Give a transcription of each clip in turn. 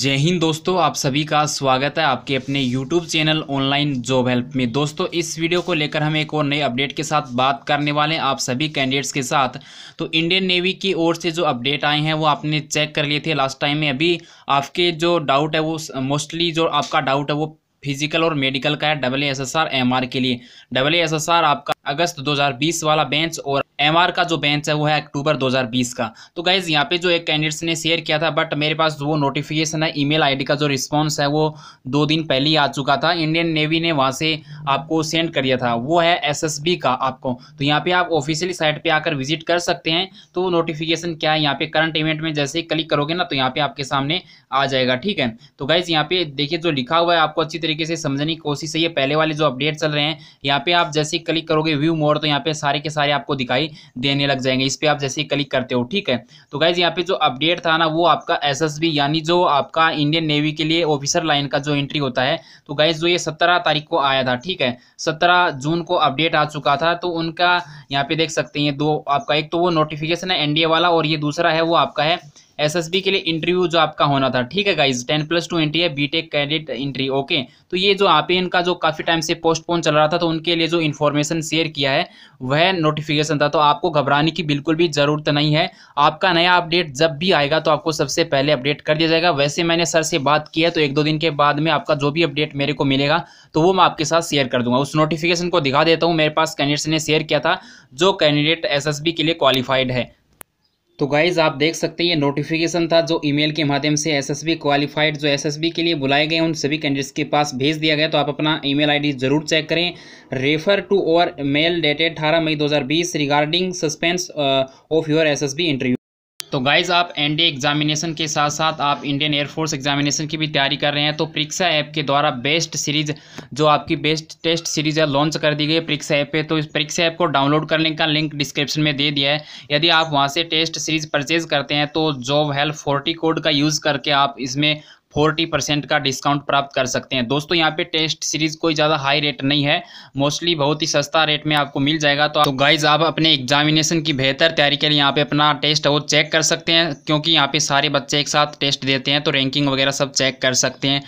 जय हिंद दोस्तों आप सभी का स्वागत है आपके अपने YouTube channel online job help में दोस्तों इस वीडियो को लेकर हम एक और नए अपडेट के साथ बात करने वाले हैं आप सभी कैंडिडेट्स के साथ तो इंडियन नेवी की ओर से जो अपडेट आए हैं वो आपने चेक कर लिए थे लास्ट टाइम में अभी आपके जो डाउट है वो मोस्टली जो आपका डाउट है वो फिजिकल और मेडिकल का है double S S R M R के लिए डबल एस एस आर आपका अगस्त 2020 वाला बेंच और एम आर का जो बेंच है वो है अक्टूबर 2020 का तो गाइज यहाँ पे जो एक कैंडिडेट्स ने शेयर किया था बट मेरे पास वो नोटिफिकेशन है ईमेल आईडी का जो रिस्पांस है वो दो दिन पहले ही आ चुका था इंडियन नेवी ने वहाँ से आपको सेंड कर दिया था वो है एसएसबी का आपको तो यहाँ पे आप ऑफिशियली साइट पर आकर विजिट कर सकते हैं तो नोटिफिकेशन क्या है यहाँ पे करंट इवेंट में जैसे ही क्लिक करोगे ना तो यहाँ पे आपके सामने आ जाएगा ठीक है तो गाइज यहाँ पे देखिए जो लिखा हुआ है आपको अच्छी तरीके से समझने की कोशिश है ये पहले वाले जो अपडेट चल रहे हैं यहाँ पे आप जैसे क्लिक करोगे व्यू मोड तो यहाँ पे सारे के सारे आपको दिखाई देने लग जाएंगे इस पर आप जैसे क्लिक करते हो ठीक है तो गाइज यहाँ पे जो अपडेट था ना वो आपका एस यानी जो आपका इंडियन नेवी के लिए ऑफिसर लाइन का जो एंट्री होता है तो गाइज जो ये सत्रह तारीख को आया था ठीक है सत्रह जून को अपडेट आ चुका था तो उनका यहाँ पे देख सकते हैं दो आपका एक तो वो नोटिफिकेशन है एनडीए वाला और ये दूसरा है वो आपका है एसएसबी के लिए इंटरव्यू जो आपका होना था ठीक है guys ten plus two entry है बीटेक कैंडिडेट इंट्री ओके तो ये जो आप इनका जो काफ़ी टाइम से पोस्टपोन चल रहा था तो उनके लिए जो इन्फॉर्मेशन शेयर किया है वह नोटिफिकेशन था तो आपको घबराने की बिल्कुल भी ज़रूरत नहीं है आपका नया अपडेट जब भी आएगा तो आपको सबसे पहले अपडेट कर दिया जाएगा वैसे मैंने सर से बात की है तो एक दो दिन के बाद में आपका जो भी अपडेट मेरे को मिलेगा तो वो मैं आपके साथ शेयर कर दूंगा उस नोटिफिकेशन को दिखा देता हूँ मेरे पास कैंडिडेट्स ने शेयर किया था जो कैंडिडेट बी के लिए क्वालिफाइड है तो गाइज़ आप देख सकते हैं ये नोटिफिकेशन था जो ईमेल के माध्यम से एसएसबी क्वालिफाइड जो एसएसबी के लिए बुलाए गए उन सभी कैंडिडेट्स के पास भेज दिया गया तो आप अपना ईमेल आईडी जरूर चेक करें refer to over mail dated अठारह May 2020 regarding suspense of your SSB interview तो गाइज़ आप डी एग्जामिनेशन के साथ साथ आप इंडियन एयरफोर्स एग्जामिनेशन की भी तैयारी कर रहे हैं तो परीक्षा ऐप के द्वारा बेस्ट सीरीज जो आपकी बेस्ट टेस्ट सीरीज है लॉन्च कर दी गई है परीक्षा ऐप पे तो इस परीक्षा ऐप को डाउनलोड करने का लिंक डिस्क्रिप्शन में दे दिया है यदि आप वहाँ से टेस्ट सीरीज परचेज करते हैं तो जॉब हेल्प फोर्टी कोड का यूज़ करके आप इसमें फोर्टी परसेंट का डिस्काउंट प्राप्त कर सकते हैं दोस्तों यहाँ पे टेस्ट सीरीज कोई ज़्यादा हाई रेट नहीं है मोस्टली बहुत ही सस्ता रेट में आपको मिल जाएगा तो, तो गाइज आप अपने एग्जामिनेशन की बेहतर तैयारी के लिए यहाँ पे अपना टेस्ट वो चेक कर सकते हैं क्योंकि यहाँ पे सारे बच्चे एक साथ टेस्ट देते हैं तो रैंकिंग वगैरह सब चेक कर सकते हैं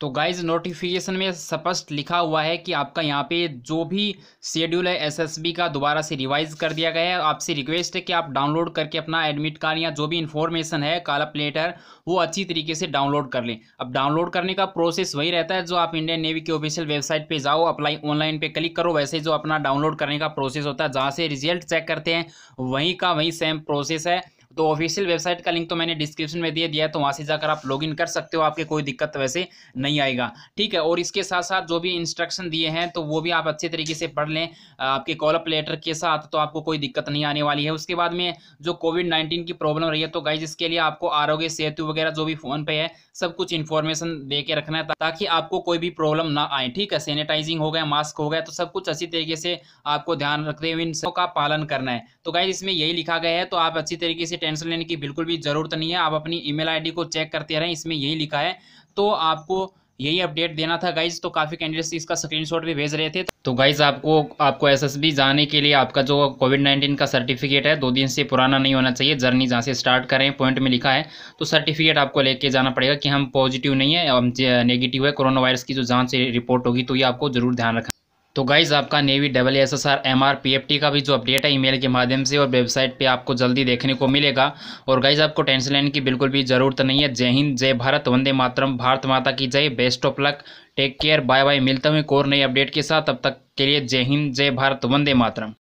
तो गाइज नोटिफिकेशन में स्पष्ट लिखा हुआ है कि आपका यहाँ पे जो भी शेड्यूल है एसएसबी का दोबारा से रिवाइज कर दिया गया है आपसे रिक्वेस्ट है कि आप डाउनलोड करके अपना एडमिट कार्ड या जो भी इन्फॉर्मेशन है कालप लेटर वो अच्छी तरीके से डाउनलोड कर लें अब डाउनलोड करने का प्रोसेस वही रहता है जो आप इंडियन नेवी की ऑफिशियल वेबसाइट पर जाओ अप्लाई ऑनलाइन पर क्लिक करो वैसे जो अपना डाउनलोड करने का प्रोसेस होता है जहाँ से रिजल्ट चेक करते हैं वहीं का वहीं सेम प्रोसेस है तो ऑफिशियल वेबसाइट का लिंक तो मैंने डिस्क्रिप्शन में दे दिया है तो वहाँ से जाकर आप लॉगिन कर सकते हो आपके कोई दिक्कत वैसे नहीं आएगा ठीक है और इसके साथ साथ जो भी इंस्ट्रक्शन दिए हैं तो वो भी आप अच्छे तरीके से पढ़ लें आपके कॉलअप लेटर के साथ तो आपको कोई दिक्कत नहीं आने वाली है उसके बाद में जो कोविड नाइन्टीन की प्रॉब्लम रही है तो गाइज इसके लिए आपको आरोग्य सेतु वगैरह जो भी फ़ोन पे है सब कुछ इन्फॉर्मेशन दे के रखना है ताकि आपको कोई भी प्रॉब्लम ना आए ठीक है सैनिटाइजिंग हो गया मास्क हो गया तो सब कुछ अच्छी तरीके से आपको ध्यान रखते हुए इन सब का पालन करना है तो गाइज इसमें यही लिखा गया है तो आप अच्छी तरीके से टेंशन लेने की बिल्कुल भी ज़रूरत नहीं है आप अपनी ईमेल आईडी को चेक करते रहें इसमें यही लिखा है तो आपको यही अपडेट देना था गाइज तो काफ़ी कैंडिडेट्स इसका स्क्रीनशॉट भी भेज रहे थे तो गाइज आपको आपको एसएसबी जाने के लिए आपका जो कोविड नाइन्टीन का सर्टिफिकेट है दो दिन से पुराना नहीं होना चाहिए जर्नी जहाँ से स्टार्ट करें पॉइंट में लिखा है तो सर्टिफिकेट आपको लेके जाना पड़ेगा कि हम पॉजिटिव नहीं है हम नेगेटिव है कोरोना वायरस की जो जाँच रिपोर्ट होगी तो ये आपको जरूर ध्यान रखना तो गाइज़ आपका navy double S S R M R P F T का भी जो अपडेट है ईमेल के माध्यम से और वेबसाइट पे आपको जल्दी देखने को मिलेगा और गाइज़ आपको टेंशन लेने की बिल्कुल भी ज़रूरत नहीं है जय हिंद जय भारत वंदे मातरम भारत माता की जय best of luck take care bye bye मिलता हूँ एक और नई अपडेट के साथ अब तक के लिए जय हिंद जय भारत वंदे मातरम